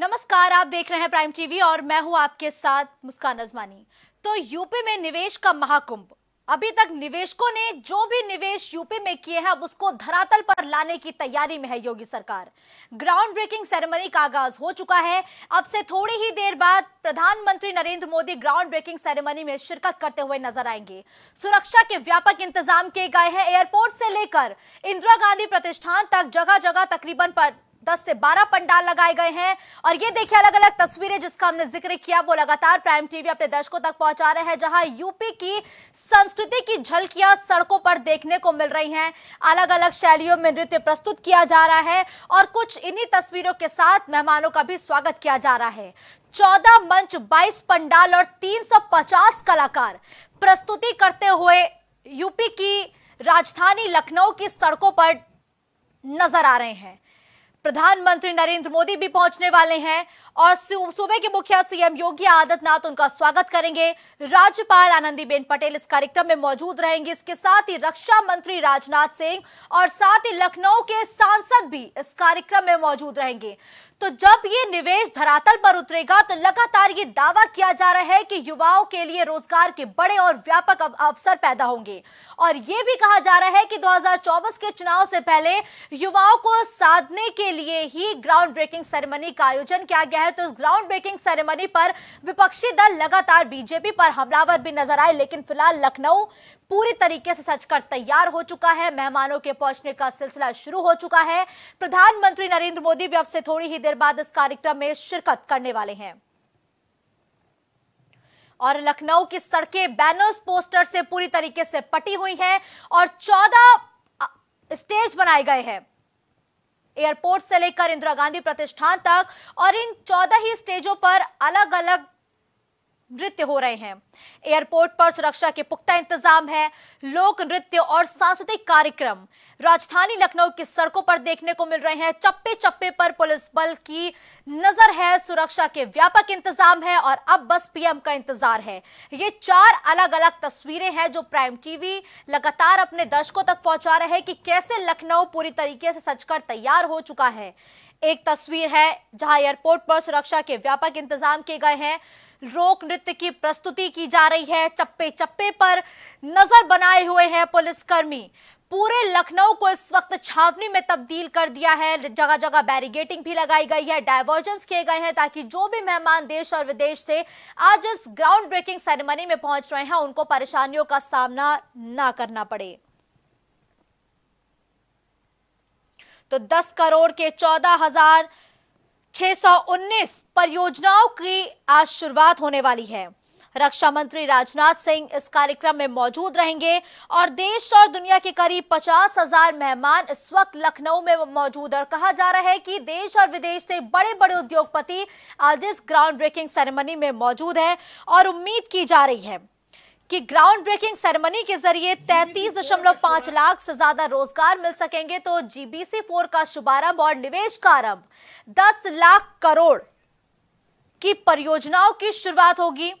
नमस्कार आप देख रहे हैं प्राइम टीवी और मैं हूं आपके साथ मुस्कान अजमानी तो यूपी में निवेश का महाकुंभ अभी तक निवेशकों ने जो भी निवेश यूपी में किए हैं अब उसको धरातल पर लाने की तैयारी में है योगी सरकार ग्राउंड ब्रेकिंग सेरेमनी का आगाज हो चुका है अब से थोड़ी ही देर बाद प्रधानमंत्री Narendra Modi ground breaking ceremony में शिरकत करते हुए नजर आएंगे सुरक्षा के व्यापक इंतजाम किए गए हैं एयरपोर्ट से लेकर इंदिरा गांधी प्रतिष्ठान तक जगह जगह तकरीबन पर दस से बारह पंडाल लगाए गए हैं और ये देखिए अलग अलग तस्वीरें जिसका हमने जिक्र किया वो लगातार प्राइम टीवी अपने दर्शकों तक पहुंचा रहे हैं जहां यूपी की संस्कृति की झलकियां सड़कों पर देखने को मिल रही हैं अलग अलग शैलियों में नृत्य प्रस्तुत किया जा रहा है और कुछ इन्हीं तस्वीरों के साथ मेहमानों का भी स्वागत किया जा रहा है चौदह मंच बाईस पंडाल और तीन कलाकार प्रस्तुति करते हुए यूपी की राजधानी लखनऊ की सड़कों पर नजर आ रहे हैं प्रधानमंत्री नरेंद्र मोदी भी पहुंचने वाले हैं और सूबे के मुखिया सीएम योगी आदित्यनाथ उनका स्वागत करेंगे राज्यपाल आनंदीबेन पटेल इस कार्यक्रम में मौजूद रहेंगे इसके साथ ही रक्षा मंत्री राजनाथ सिंह और साथ ही लखनऊ के सांसद भी इस कार्यक्रम में मौजूद रहेंगे तो जब ये निवेश धरातल पर उतरेगा तो लगातार ये दावा किया जा रहा है कि युवाओं के लिए रोजगार के बड़े और व्यापक अवसर पैदा होंगे और ये भी कहा जा रहा है कि 2024 के चुनाव से पहले युवाओं को साधने के लिए ही ग्राउंड ब्रेकिंग सेरेमनी का आयोजन किया गया है तो ग्राउंड ब्रेकिंग सेरेमनी पर विपक्षी दल लगातार बीजेपी पर हमलावर भी नजर आए लेकिन फिलहाल लखनऊ पूरी तरीके से सचकर तैयार हो चुका है मेहमानों के पहुंचने का सिलसिला शुरू हो चुका है प्रधानमंत्री नरेंद्र मोदी भी अब से थोड़ी ही देर बाद इस कार्यक्रम में शिरकत करने वाले हैं और लखनऊ की सड़कें बैनर्स पोस्टर से पूरी तरीके से पटी हुई हैं और चौदह स्टेज बनाए गए हैं एयरपोर्ट से लेकर इंदिरा गांधी प्रतिष्ठान तक और इन चौदह ही स्टेजों पर अलग अलग नृत्य हो रहे हैं एयरपोर्ट पर सुरक्षा के पुख्ता इंतजाम है लोक नृत्य और सांस्कृतिक कार्यक्रम राजधानी लखनऊ की सड़कों पर देखने को मिल रहे हैं चप्पे चप्पे पर पुलिस बल की नजर है सुरक्षा के व्यापक इंतजाम है और अब बस पीएम का इंतजार है ये चार अलग अलग तस्वीरें हैं जो प्राइम टीवी लगातार अपने दर्शकों तक पहुंचा रहे हैं कि कैसे लखनऊ पूरी तरीके से सचकर तैयार हो चुका है एक तस्वीर है जहां एयरपोर्ट पर सुरक्षा के व्यापक इंतजाम किए गए हैं रोक नृत्य की प्रस्तुति की जा रही है चप्पे चप्पे पर नजर बनाए हुए हैं पुलिसकर्मी पूरे लखनऊ को इस वक्त छावनी में तब्दील कर दिया है जगह जगह बैरिगेटिंग भी लगाई गई है डायवर्जेंस किए गए हैं ताकि जो भी मेहमान देश और विदेश से आज इस ग्राउंड ब्रेकिंग सेरेमनी में पहुंच रहे हैं उनको परेशानियों का सामना ना करना पड़े तो 10 करोड़ के चौदह हजार उन्नीस परियोजनाओं की आज शुरुआत होने वाली है रक्षा मंत्री राजनाथ सिंह इस कार्यक्रम में मौजूद रहेंगे और देश और दुनिया के करीब पचास हजार मेहमान इस वक्त लखनऊ में मौजूद और कहा जा रहा है कि देश और विदेश से बड़े बड़े उद्योगपति आज इस ग्राउंड ब्रेकिंग सेरेमनी में मौजूद है और उम्मीद की जा रही है कि ग्राउंड ब्रेकिंग सेरेमनी के जरिए 33.5 लाख से ज्यादा रोजगार मिल सकेंगे तो जीबीसी फोर का शुभारंभ और निवेश का आरंभ 10 लाख करोड़ की परियोजनाओं की शुरुआत होगी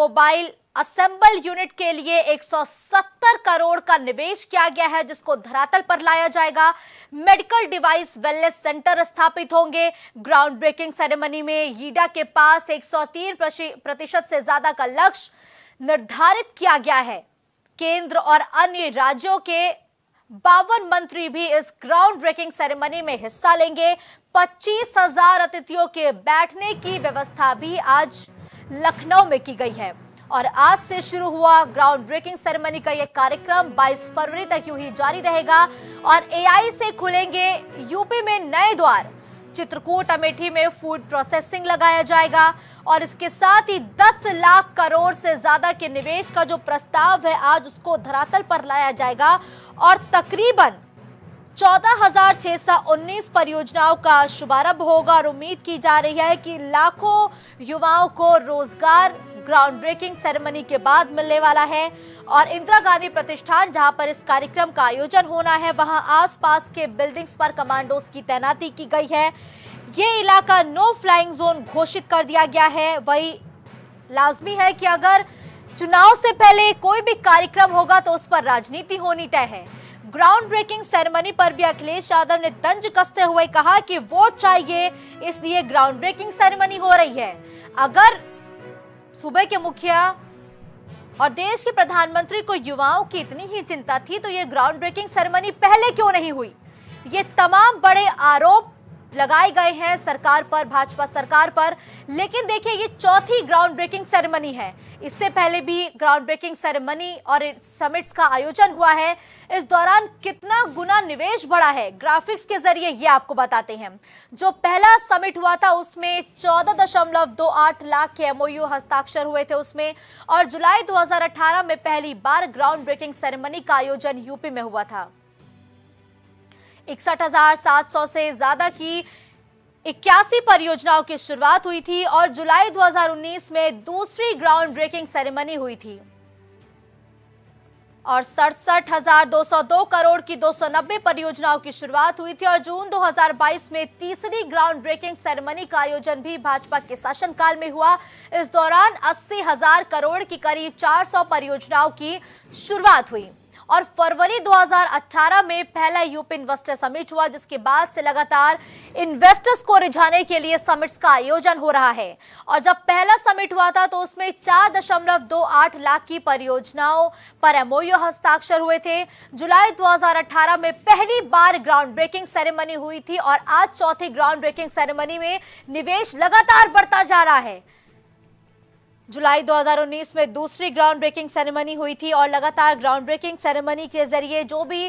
मोबाइल असेंबल यूनिट के लिए 170 करोड़ का निवेश किया गया है जिसको धरातल पर लाया जाएगा मेडिकल डिवाइस वेलनेस सेंटर स्थापित होंगे ग्राउंड ब्रेकिंग सेरेमनी में ईडा के पास 103 प्रतिशत से ज्यादा का लक्ष्य निर्धारित किया गया है केंद्र और अन्य राज्यों के बावन मंत्री भी इस ग्राउंड ब्रेकिंग सेरेमनी में हिस्सा लेंगे पच्चीस हजार अतिथियों के बैठने की व्यवस्था भी आज लखनऊ में की गई है और आज से शुरू हुआ ग्राउंड ब्रेकिंग सेरेमनी का यह कार्यक्रम 22 फरवरी तक यू ही जारी रहेगा और एआई से खुलेंगे यूपी में नए द्वार चित्रकूट अमेठी में फूड प्रोसेसिंग लगाया जाएगा और इसके साथ ही 10 लाख करोड़ से ज़्यादा के निवेश का जो प्रस्ताव है आज उसको धरातल पर लाया जाएगा और तकरीबन चौदह हजार छह सौ उन्नीस परियोजनाओं का शुभारंभ होगा और उम्मीद की जा रही है कि लाखों युवाओं को रोजगार ग्राउंड ब्रेकिंग सेरेमनी के बाद मिलने वाला है और इंदिरा गांधी प्रतिष्ठान जहां पर इस कार्यक्रम का आयोजन होना है वहां आसपास के बिल्डिंग्स पर कमांडोज की तैनाती की गई है ये इलाका नो फ्लाइंग जोन घोषित कर दिया गया है वही लाजमी है कि अगर चुनाव से पहले कोई भी कार्यक्रम होगा तो उस पर राजनीति होनी तय है ग्राउंड ब्रेकिंग सेरेमनी पर भी अखिलेश यादव ने तंज कसते हुए कहा कि वोट चाहिए इसलिए ग्राउंड ब्रेकिंग सेरेमनी हो रही है अगर सूबे के मुखिया और देश के प्रधानमंत्री को युवाओं की इतनी ही चिंता थी तो यह ग्राउंड ब्रेकिंग सेरेमनी पहले क्यों नहीं हुई ये तमाम बड़े आरोप लगाए गए हैं सरकार पर भाजपा सरकार पर लेकिन देखिए ये चौथी ग्राउंड ब्रेकिंग सेरेमनी है इससे पहले भी ग्राउंड ब्रेकिंग सेरेमनी और समिट्स का आयोजन हुआ है इस दौरान कितना गुना निवेश बढ़ा है ग्राफिक्स के जरिए ये आपको बताते हैं जो पहला समिट हुआ था उसमें चौदह दशमलव दो आठ लाख के एमओयू हस्ताक्षर हुए थे उसमें और जुलाई दो में पहली बार ग्राउंड ब्रेकिंग सेरेमनी का आयोजन यूपी में हुआ था इकसठ हजार सात सौ से ज्यादा की इक्यासी परियोजनाओं की शुरुआत हुई थी और जुलाई 2019 में दूसरी ग्राउंड ब्रेकिंग सेरेमनी हुई थी और सड़सठ हजार दो सौ दो करोड़ की 290 परियोजनाओं की शुरुआत हुई थी और जून 2022 में तीसरी ग्राउंड ब्रेकिंग सेरेमनी का आयोजन भी भाजपा के शासनकाल में हुआ इस दौरान अस्सी हजार करोड़ की करीब 400 परियोजनाओं की शुरुआत हुई और फरवरी 2018 में पहला यूपी इन्वेस्टर समिट हुआ जिसके बाद से लगातार इन्वेस्टर्स को रिझाने के लिए समिट्स का आयोजन हो रहा है और जब पहला समिट हुआ था तो उसमें चार दशमलव दो आठ लाख की परियोजनाओं पर एमओयू हस्ताक्षर हुए थे जुलाई 2018 में पहली बार ग्राउंड ब्रेकिंग सेरेमनी हुई थी और आज चौथी ग्राउंड ब्रेकिंग सेरेमनी में निवेश लगातार बढ़ता जा रहा है जुलाई 2019 में दूसरी ग्राउंड ब्रेकिंग सेरेमनी हुई थी और लगातार ग्राउंड ब्रेकिंग सेरेमनी के जरिए जो भी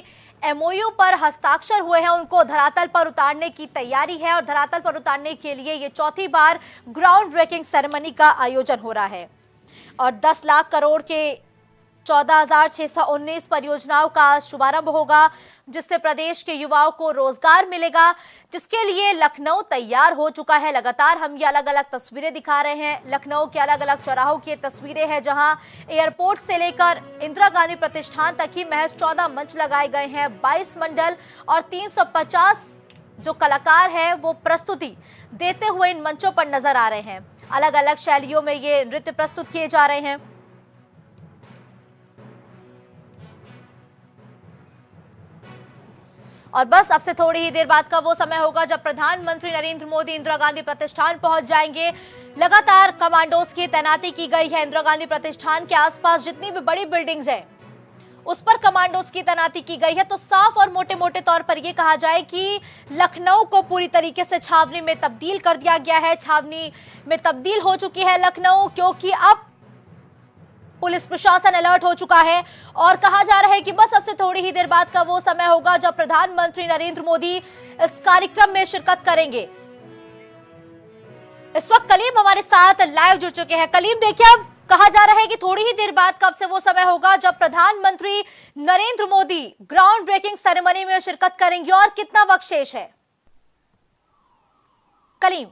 एमओयू पर हस्ताक्षर हुए हैं उनको धरातल पर उतारने की तैयारी है और धरातल पर उतारने के लिए ये चौथी बार ग्राउंड ब्रेकिंग सेरेमनी का आयोजन हो रहा है और 10 लाख करोड़ के 14,619 परियोजनाओं का शुभारंभ होगा जिससे प्रदेश के युवाओं को रोजगार मिलेगा जिसके लिए लखनऊ तैयार हो चुका है लगातार हम ये अलग अलग तस्वीरें दिखा रहे हैं लखनऊ के अलग अलग चौराहों की तस्वीरें हैं जहां एयरपोर्ट से लेकर इंदिरा गांधी प्रतिष्ठान तक ही महज चौदह मंच लगाए गए हैं बाईस मंडल और तीन जो कलाकार है वो प्रस्तुति देते हुए इन मंचों पर नजर आ रहे हैं अलग अलग शैलियों में ये नृत्य प्रस्तुत किए जा रहे हैं और बस अब से थोड़ी ही देर बाद का वो समय होगा जब प्रधानमंत्री नरेंद्र मोदी इंदिरा गांधी प्रतिष्ठान पहुंच जाएंगे लगातार कमांडोज की तैनाती की गई है इंदिरा गांधी प्रतिष्ठान के आसपास जितनी भी बड़ी बिल्डिंग्स हैं उस पर कमांडोज की तैनाती की गई है तो साफ और मोटे मोटे तौर पर यह कहा जाए कि लखनऊ को पूरी तरीके से छावनी में तब्दील कर दिया गया है छावनी में तब्दील हो चुकी है लखनऊ क्योंकि अब पुलिस प्रशासन अलर्ट हो चुका है और कहा जा रहा है कि बस अब से थोड़ी ही देर बाद का वो समय होगा जब प्रधानमंत्री नरेंद्र मोदी इस कार्यक्रम में शिरकत करेंगे इस वक्त कलीम हमारे साथ लाइव जुड़ चुके हैं कलीम देखिए अब कहा जा रहा है कि थोड़ी ही देर बाद कब से वो समय होगा जब प्रधानमंत्री Narendra Modi ground breaking ceremony में शिरकत करेंगे और कितना वक्त शेष है कलीम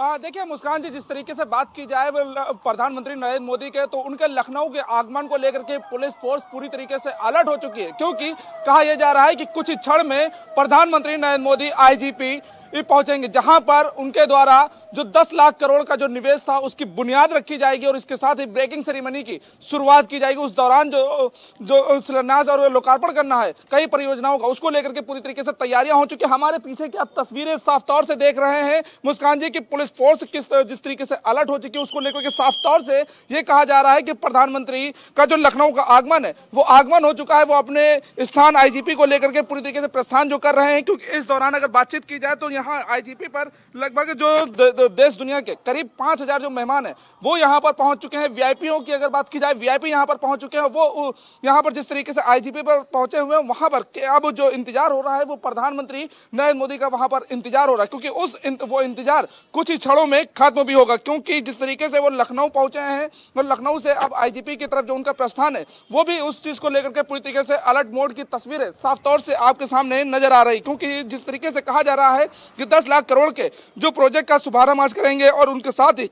देखिए मुस्कान जी जिस तरीके से बात की जाए प्रधानमंत्री नरेंद्र मोदी के तो उनके लखनऊ के आगमन को लेकर के पुलिस फोर्स पूरी तरीके से अलर्ट हो चुकी है क्योंकि कहा यह जा रहा है कि कुछ क्षण में प्रधानमंत्री नरेंद्र मोदी आईजीपी ये पहुंचेंगे जहां पर उनके द्वारा जो 10 लाख करोड़ का जो निवेश था उसकी बुनियाद रखी जाएगी और इसके साथ ही ब्रेकिंग सेरेमनी की शुरुआत की जाएगी उस दौरान जो जो शिलान्यास और लोकार्पण करना है कई परियोजनाओं का उसको लेकर के पूरी तरीके से तैयारियां हो चुकी हमारे पीछे की आप तस्वीरें साफ तौर से देख रहे हैं मुस्कान जी की पुलिस फोर्स किस जिस तरीके से अलर्ट हो चुकी है उसको लेकर के साफ तौर से ये कहा जा रहा है कि प्रधानमंत्री का जो लखनऊ का आगमन है वो आगमन हो चुका है वो अपने स्थान आईजीपी को लेकर के पूरी तरीके से प्रस्थान जो कर रहे हैं क्योंकि इस दौरान अगर बातचीत की जाए तो यहाँ आईजीपी पर लगभग जो द, द, देश दुनिया के करीब पाँच हज़ार जो मेहमान हैं वो यहाँ पर पहुँच चुके हैं वीआईपीओं की अगर बात की जाए वीआईपी यहाँ पर पहुँच चुके हैं वो यहाँ पर जिस तरीके से आईजीपी पर पहुँचे हुए हैं वहाँ पर अब जो इंतजार हो रहा है वो प्रधानमंत्री नरेंद्र मोदी का वहाँ पर इंतजार हो रहा है क्योंकि उस वो इंतजार कुछ ही क्षणों में खत्म भी होगा क्योंकि जिस तरीके से वो लखनऊ पहुँचे हैं और लखनऊ से अब आईजीपी की तरफ जो उनका प्रस्थान है वो भी उस चीज़ को लेकर के पूरी तरीके से अलर्ट मोड की तस्वीरें साफ तौर से आपके सामने नजर आ रही क्योंकि जिस तरीके से कहा जा रहा है कि दस लाख करोड़ के जो प्रोजेक्ट का शुभारंभ आज करेंगे और उनके साथ ही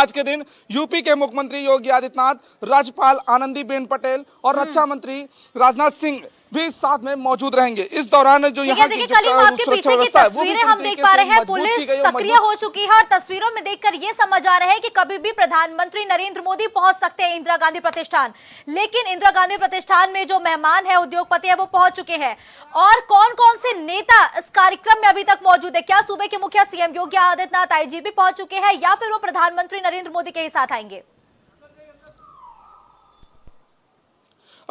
आज के दिन यूपी के मुख्यमंत्री योगी आदित्यनाथ राज्यपाल आनंदीबेन पटेल और रक्षा मंत्री राजनाथ सिंह भी साथ में मौजूद रहेंगे इस दौरान जो यहाँ की पीछे की तस्वीरें हम देख पा रहे हैं पुलिस सक्रिय हो चुकी है और तस्वीरों में देखकर ये समझ आ रहा है की कभी भी प्रधानमंत्री नरेंद्र मोदी पहुंच सकते हैं इंदिरा गांधी प्रतिष्ठान लेकिन इंदिरा गांधी प्रतिष्ठान में जो मेहमान है उद्योगपति है वो पहुंच चुके हैं और कौन कौन से नेता इस कार्यक्रम में अभी तक मौजूद है क्या सूबे के मुखिया सीएम योगी आदित्यनाथ आईजी भी पहुंच चुके हैं या फिर वो प्रधानमंत्री नरेंद्र मोदी के ही साथ आएंगे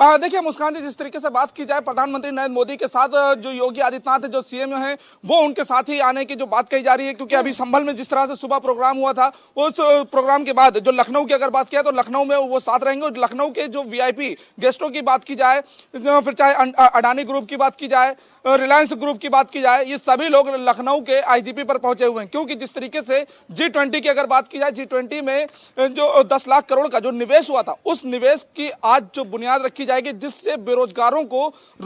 देखिए मुस्कान जी जिस तरीके से बात की जाए प्रधानमंत्री नरेंद्र मोदी के साथ जो योगी आदित्यनाथ जो सीएम है वो उनके साथ ही आने की जो बात कही जा रही है क्योंकि अभी हम्म। संभल में जिस तरह से सुबह प्रोग्राम हुआ था उस प्रोग्राम के बाद जो लखनऊ की अगर बात किया तो लखनऊ में वो साथ रहेंगे और लखनऊ के जो वीआईपी गेस्टों की बात की जाए फिर चाहे अडानी ग्रुप की बात की जाए रिलायंस ग्रुप की बात की जाए ये सभी लोग लखनऊ के आईजीपी पर पहुंचे हुए हैं क्योंकि जिस तरीके से जी ट्वेंटी की अगर बात की जाए जी ट्वेंटी में जो दस लाख करोड़ का जो निवेश हुआ था उस निवेश की आज जो बुनियाद रखी की जाएगी जिससे बेरोजगारों को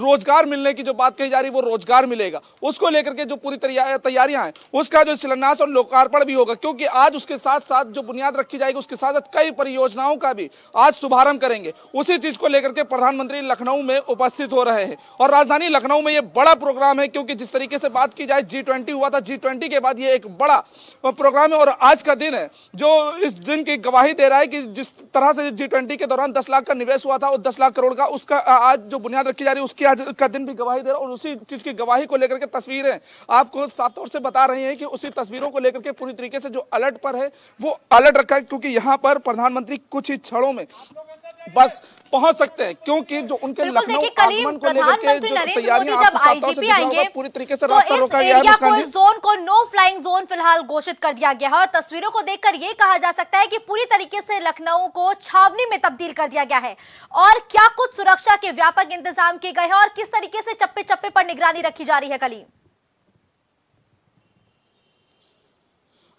रोजगार मिलने की जो बात कही जा रही है वो रोजगार मिलेगा उसको लेकर के जो पूरी तैयारियां हैं उसका जो शिलान्यास और लोकार्पण भी होगा क्योंकि आज उसके साथ साथ जो बुनियाद रखी जाएगी उसके साथ साथ कई परियोजनाओं का भी आज शुभारंभ करेंगे उसी चीज को लेकर के प्रधानमंत्री लखनऊ में उपस्थित हो रहे हैं और राजधानी लखनऊ में ये बड़ा प्रोग्राम है क्योंकि जिस तरीके से बात की जाए जी हुआ था जी के बाद ये एक बड़ा प्रोग्राम है और आज का दिन है जो इस दिन की गवाही दे रहा है कि जिस तरह से जी के दौरान दस लाख का निवेश हुआ था और दस लाख करोड़ का उसका आज जो बुनियाद रखी जा रही है उसकी आज का दिन भी गवाही दे रहा है और उसी चीज की गवाही को लेकर के तस्वीरें आपको साफ तौर से बता रही हैं कि उसी तस्वीरों को लेकर के पूरी तरीके से जो अलर्ट पर है वो अलर्ट रखा है क्योंकि यहाँ पर प्रधानमंत्री कुछ ही क्षणों में बस पहुंच सकते हैं क्योंकि जो उनके लखनऊ आगमन को लेकर जो तैयारियां जब आईजीपी आएंगे पूरी तरीके से तो रास्ता रोका गया इस जोन को नो फ्लाइंग जोन फिलहाल घोषित कर दिया गया है और तस्वीरों को देखकर यह कहा जा सकता है कि पूरी तरीके से लखनऊ को छावनी में तब्दील कर दिया गया है और क्या कुछ सुरक्षा के व्यापक इंतजाम किए गए हैं और किस तरीके से चप्पे चप्पे पर निगरानी रखी जा रही है कलीम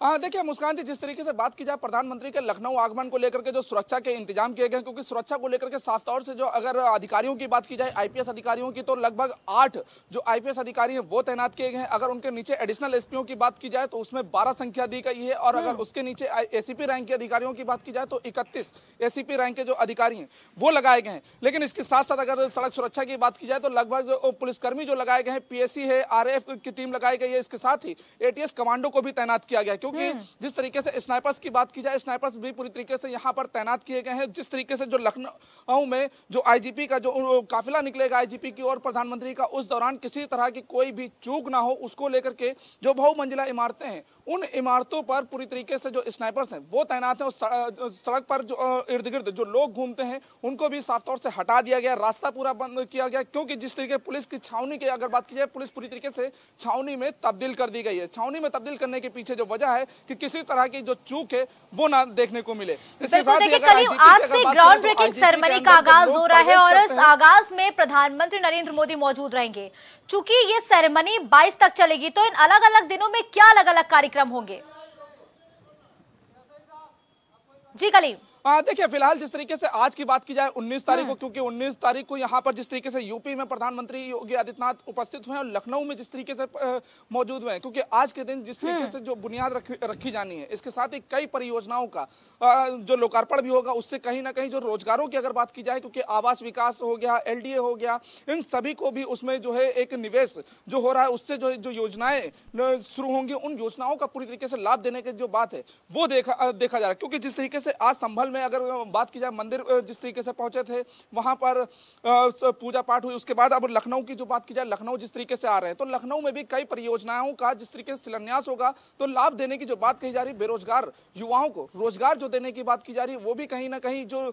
हाँ, देखिए मुस्कान जी जिस तरीके से बात की जाए प्रधानमंत्री के लखनऊ आगमन को लेकर के जो सुरक्षा के इंतजाम किए गए क्योंकि सुरक्षा को लेकर के साफ तौर से जो अगर अधिकारियों की बात की जाए आईपीएस अधिकारियों की तो लगभग आठ जो आईपीएस अधिकारी हैं वो तैनात किए गए हैं अगर उनके नीचे एडिशनल एसपीओ की बात की जाए तो उसमें बारह संख्या दी गई है और अगर हम्म। उसके नीचे एसीपी रैंक के अधिकारियों की बात की जाए तो इकतीस एसीपी रैंक के जो अधिकारी हैं वो लगाए गए हैं लेकिन इसके साथ साथ अगर सड़क सुरक्षा की बात की जाए तो लगभग पुलिसकर्मी जो लगाए गए हैं पीएससी है आर की टीम लगाई गई है इसके साथ ही एटीएस कमांडो को भी तैनात किया गया क्योंकि हम्म। जिस तरीके से स्नाइपर्स की बात की जाए स्नाइपर्स भी पूरी तरीके से यहाँ पर तैनात किए गए हैं जिस तरीके से जो लखनऊ में जो आईजीपी का जो काफिला निकलेगा आईजीपी की और प्रधानमंत्री का उस दौरान किसी तरह की कोई भी चूक ना हो उसको लेकर के जो बहुमंजिला इमारतें हैं उन इमारतों पर पूरी तरीके से जो स्नाइपर्स हैं वो तैनात हैं और सड़क पर जो इर्द गिर्द जो लोग घूमते हैं उनको भी साफ तौर से हटा दिया गया रास्ता पूरा बंद किया गया क्योंकि जिस तरीके पुलिस की छावनी की अगर बात की जाए पुलिस पूरी तरीके से छावनी में तब्दील कर दी गई है छावनी में तब्दील करने के पीछे जो वजह है है कि किसी तरह की जो चूक है वो ना देखने को मिले आज से ग्राउंड ब्रेकिंग सेरेमनी का आगाज हो रहा है और इस आगाज में प्रधानमंत्री नरेंद्र मोदी मौजूद रहेंगे चूंकि ये सेरेमनी बाईस तक चलेगी तो इन अलग अलग दिनों में क्या अलग अलग कार्यक्रम होंगे जी कलीम देखिए फिलहाल जिस तरीके से आज की बात की जाए 19 तारीख को हाँ। क्योंकि 19 तारीख को यहाँ पर जिस तरीके से यूपी में प्रधानमंत्री योगी आदित्यनाथ उपस्थित हुए और लखनऊ में जिस तरीके से मौजूद हुए क्योंकि आज के दिन जिस हाँ। तरीके से जो बुनियाद रख, रखी जानी है इसके साथ ही कई परियोजनाओं का जो लोकार्पण भी होगा उससे कहीं ना कहीं जो रोजगारों की अगर बात की जाए क्योंकि आवास विकास हो गया एल हो गया इन सभी को भी उसमें जो है एक निवेश जो हो रहा है उससे जो जो योजनाएं शुरू होंगी उन योजनाओं का पूरी तरीके से लाभ देने की जो बात है वो देखा देखा जा रहा है क्योंकि जिस तरीके से आज संभल ताजमहल में अगर बात की जाए मंदिर जिस तरीके से पहुंचे थे वहां पर पूजा पाठ हुई उसके बाद अब लखनऊ की जो बात की जाए लखनऊ जिस तरीके से आ रहे हैं तो लखनऊ में भी कई परियोजनाओं का जिस तरीके से शिलान्यास होगा तो लाभ देने की जो बात कही जा रही बेरोजगार युवाओं को रोजगार जो देने की बात की जा रही है वो भी कहीं ना कहीं जो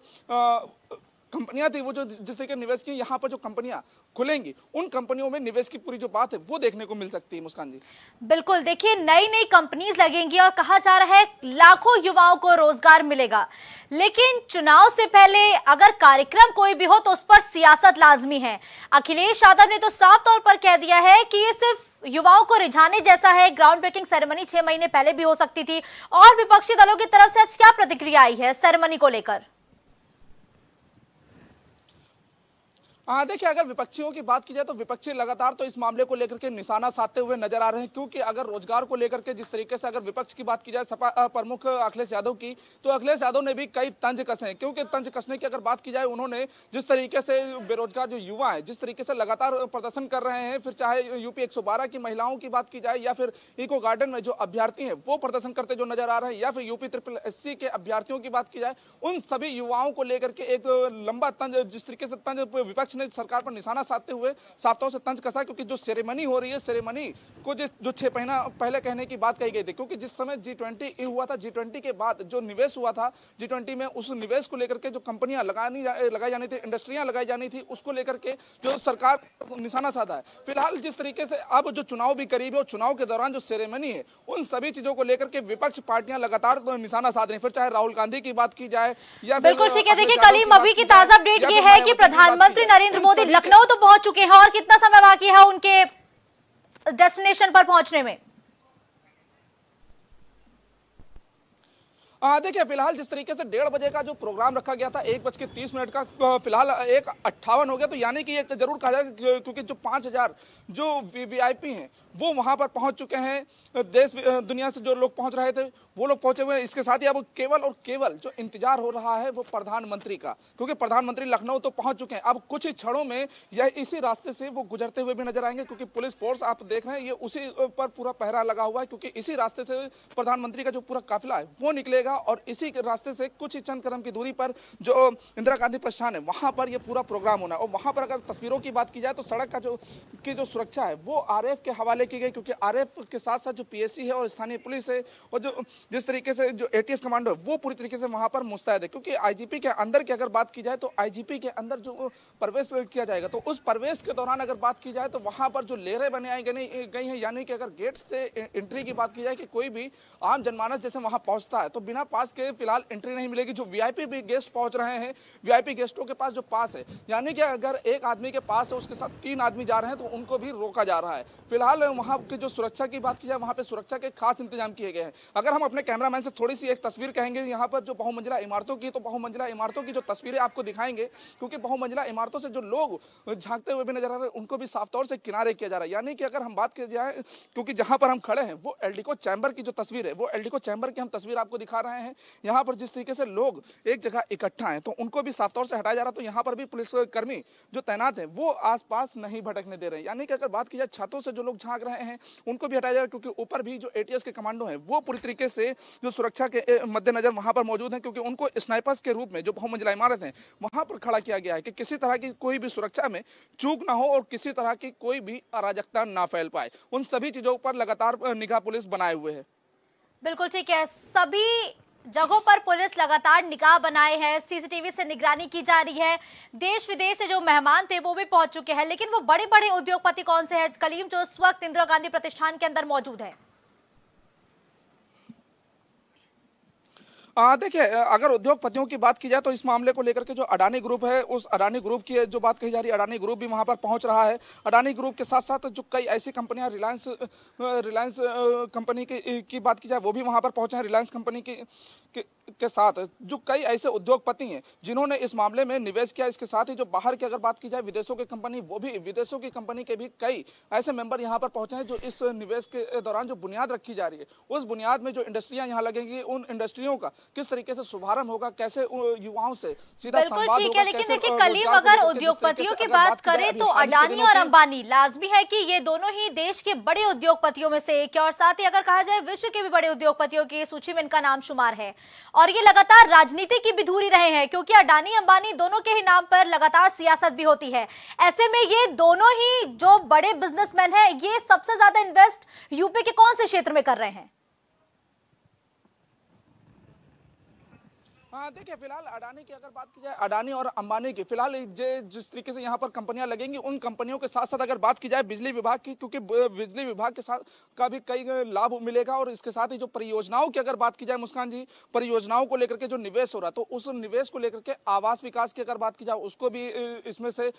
कंपनियां थी वो जो जिस तरीके निवेश की यहाँ पर जो कंपनियां खुलेंगी उन कंपनियों में निवेश की पूरी जो बात है वो देखने को मिल सकती है मुस्कान जी बिल्कुल देखिए नई नई कंपनीज लगेंगी और कहा जा रहा है लाखों युवाओं को रोजगार मिलेगा लेकिन चुनाव से पहले अगर कार्यक्रम कोई भी हो तो उस पर सियासत लाजमी है अखिलेश यादव ने तो साफ तौर पर कह दिया है कि ये सिर्फ युवाओं को रिझाने जैसा है ग्राउंड ब्रेकिंग सेरेमनी छह महीने पहले भी हो सकती थी और विपक्षी दलों की तरफ से आज क्या प्रतिक्रिया आई है सेरेमनी को लेकर हाँ देखिए अगर विपक्षियों की बात की जाए तो विपक्षी लगातार तो इस मामले को लेकर के निशाना साधते हुए नजर आ रहे हैं क्योंकि अगर रोजगार को लेकर के जिस तरीके से अगर विपक्ष की बात की जाए सपा प्रमुख अखिलेश यादव की तो अखिलेश यादव ने भी कई तंज कसे हैं क्योंकि तंज कसने की अगर बात की जाए उन्होंने जिस तरीके से बेरोजगार जो युवा है जिस तरीके से लगातार प्रदर्शन कर रहे हैं फिर चाहे यूपी एक की महिलाओं की बात की जाए या फिर इको गार्डन में जो अभ्यर्थी है वो प्रदर्शन करते जो नजर आ रहे हैं या फिर यूपी ट्रिपल एस के अभ्यर्थियों की बात की जाए उन सभी युवाओं को लेकर के एक लंबा तंज जिस तरीके से तंज विपक्ष उसने सरकार पर निशाना साधते हुए साफ तौर से तंज कसा क्योंकि जो सेरेमनी हो रही है सेरेमनी को जिस जो छह महीना पहले कहने की बात कही गई थी क्योंकि जिस समय जी ट्वेंटी हुआ था जी ट्वेंटी के बाद जो निवेश हुआ था जी ट्वेंटी में उस निवेश को लेकर के जो कंपनियां लगानी लगाई जानी थी इंडस्ट्रियां लगाई जानी थी उसको लेकर के जो सरकार निशाना साधा है फिलहाल जिस तरीके से अब जो चुनाव भी करीब है और चुनाव के दौरान जो सेरेमनी है उन सभी चीजों को लेकर के विपक्ष पार्टियां लगातार तो निशाना साध रही फिर चाहे राहुल गांधी की बात की जाए या बिल्कुल ठीक है देखिए कलीम अभी की ताजा अपडेट ये है कि प्रधानमंत्री नरेंद्र नरेंद्र मोदी लखनऊ तो पहुंच चुके हैं और कितना समय बाकी है उनके डेस्टिनेशन पर पहुंचने में देखिए फिलहाल जिस तरीके से डेढ़ बजे का जो प्रोग्राम रखा गया था एक बज के तीस मिनट का फिलहाल एक अट्ठावन हो गया तो यानी कि एक जरूर कहा जाएगा क्योंकि जो पाँच हज़ार जो पी हैं वो वहाँ पर पहुँच चुके हैं देश दुनिया से जो लोग पहुँच रहे थे वो लोग पहुँचे हुए हैं इसके साथ ही अब केवल और केवल जो इंतजार हो रहा है वो प्रधानमंत्री का क्योंकि प्रधानमंत्री लखनऊ तो पहुँच चुके हैं अब कुछ ही क्षणों में यह इसी रास्ते से वो गुजरते हुए भी नजर आएंगे क्योंकि पुलिस फोर्स आप देख रहे हैं ये उसी पर पूरा पहरा लगा हुआ है क्योंकि इसी रास्ते से प्रधानमंत्री का जो पूरा काफिला है वो निकलेगा जाएगा और इसी के रास्ते से कुछ ही चंद कदम की दूरी पर जो इंदिरा गांधी प्रतिष्ठान है वहाँ पर यह पूरा प्रोग्राम होना है और वहाँ पर अगर तस्वीरों की बात की जाए तो सड़क का जो की जो सुरक्षा है वो आर के हवाले की गई क्योंकि आर के साथ साथ जो पी है और स्थानीय पुलिस है और जो जिस तरीके से जो ए कमांडो है वो पूरी तरीके से वहाँ पर मुस्तैद है क्योंकि आई के अंदर की अगर बात की जाए तो आई के अंदर जो प्रवेश किया जाएगा तो उस प्रवेश के दौरान अगर बात की जाए तो वहाँ पर जो लेहरें बनाई गए गई हैं यानी कि अगर गेट से एंट्री की बात की जाए कि कोई भी आम जनमानस जैसे वहाँ पहुँचता है तो बिना बिना पास के फिलहाल एंट्री नहीं मिलेगी जो वीआईपी भी गेस्ट पहुंच रहे हैं वीआईपी गेस्टों के पास जो पास है यानी कि अगर एक आदमी के पास है उसके साथ तीन आदमी जा रहे हैं तो उनको भी रोका जा रहा है फिलहाल वहाँ की जो सुरक्षा की बात की जाए वहाँ पर सुरक्षा के खास इंतजाम किए गए हैं अगर हम अपने कैमरामैन से थोड़ी सी एक तस्वीर कहेंगे यहाँ पर जो बहुमंजिला इमारतों की तो बहुमंजिला इमारतों की जो तस्वीरें आपको दिखाएंगे क्योंकि बहुमंजिला इमारतों से जो लोग झांकते हुए भी नजर आ रहे हैं उनको भी साफ तौर से किनारे किया जा रहा है यानी कि अगर हम बात की जाए क्योंकि जहां पर हम खड़े हैं वो एलडीको चैम्बर की जो तस्वीर है वो एलडीको चैम्बर की हम तस्वीर आपको दिखा रहे हैं रहे हैं यहाँ पर जिस तरीके से लोग एक जगह इकट्ठा हैं तो उनको भी साफ तौर से हटाया जा रहा है तो यहाँ पर भी पुलिसकर्मी जो तैनात हैं वो आसपास नहीं भटकने दे रहे हैं यानी कि अगर बात की जाए छतों से जो लोग झाँक रहे हैं उनको भी हटाया जा रहा है क्योंकि ऊपर भी जो ए के कमांडो हैं वो पूरी तरीके से जो सुरक्षा के मद्देनजर वहाँ पर मौजूद हैं क्योंकि उनको स्नाइपर्स के रूप में जो बहुमंजिला इमारत है वहाँ पर खड़ा किया गया है कि किसी तरह की कोई भी सुरक्षा में चूक ना हो और किसी तरह की कोई भी अराजकता ना फैल पाए उन सभी चीज़ों पर लगातार निगाह पुलिस बनाए हुए है बिल्कुल ठीक है सभी जगहों पर पुलिस लगातार निकाह बनाए हैं सीसीटीवी से निगरानी की जा रही है देश विदेश से जो मेहमान थे वो भी पहुंच चुके हैं लेकिन वो बड़े बड़े उद्योगपति कौन से हैं कलीम जो इस वक्त इंदिरा गांधी प्रतिष्ठान के अंदर मौजूद है देखिए अगर उद्योगपतियों की बात की जाए तो इस मामले को लेकर के जो अडानी ग्रुप है उस अडानी ग्रुप की जो बात कही जा रही है अडानी ग्रुप भी वहां पर पहुंच रहा है अडानी ग्रुप के साथ साथ जो कई ऐसी कंपनियां रिलायंस रिलायंस कंपनी की, की बात की जाए वो भी वहां पर पहुंचे हैं रिलायंस कंपनी की, की के साथ जो कई ऐसे उद्योगपति हैं जिन्होंने इस मामले में निवेश किया इसके साथ ही जो बाहर की अगर बात की जाए विदेशों की कंपनी वो भी विदेशों की कंपनी के भी कई ऐसे मेंबर यहाँ पर पहुंचे हैं जो इस निवेश के दौरान जो बुनियाद रखी जा रही है उस बुनियाद में जो इंडस्ट्रियां यहाँ लगेंगी उन इंडस्ट्रियों का किस तरीके से शुभारंभ होगा कैसे युवाओं से सीधा बिल्कुल ठीक है लेकिन देखिए कलीम अगर उद्योगपतियों की बात करें तो अडानी और अंबानी लाजमी है कि ये दोनों ही देश के बड़े उद्योगपतियों में से एक है और साथ ही अगर कहा जाए विश्व के भी बड़े उद्योगपतियों की सूची में इनका नाम शुमार है और ये लगातार राजनीति की भी धूरी रहे हैं क्योंकि अडानी अंबानी दोनों के ही नाम पर लगातार सियासत भी होती है ऐसे में ये दोनों ही जो बड़े बिजनेसमैन हैं ये सबसे ज्यादा इन्वेस्ट यूपी के कौन से क्षेत्र में कर रहे हैं हाँ देखिए फिलहाल अडानी की अगर बात की जाए अडानी और अंबानी की फिलहाल जिस तरीके से यहाँ पर कंपनियां लगेंगी उन कंपनियों के साथ साथ अगर बात की जाए बिजली विभाग की क्योंकि बिजली विभाग के साथ का भी कई लाभ मिलेगा और इसके साथ ही जो परियोजनाओं की अगर बात की जाए मुस्कान जी परियोजनाओं को लेकर के जो निवेश हो रहा तो उस निवेश को लेकर के आवास विकास की अगर बात की जाए उसको भी इसमें से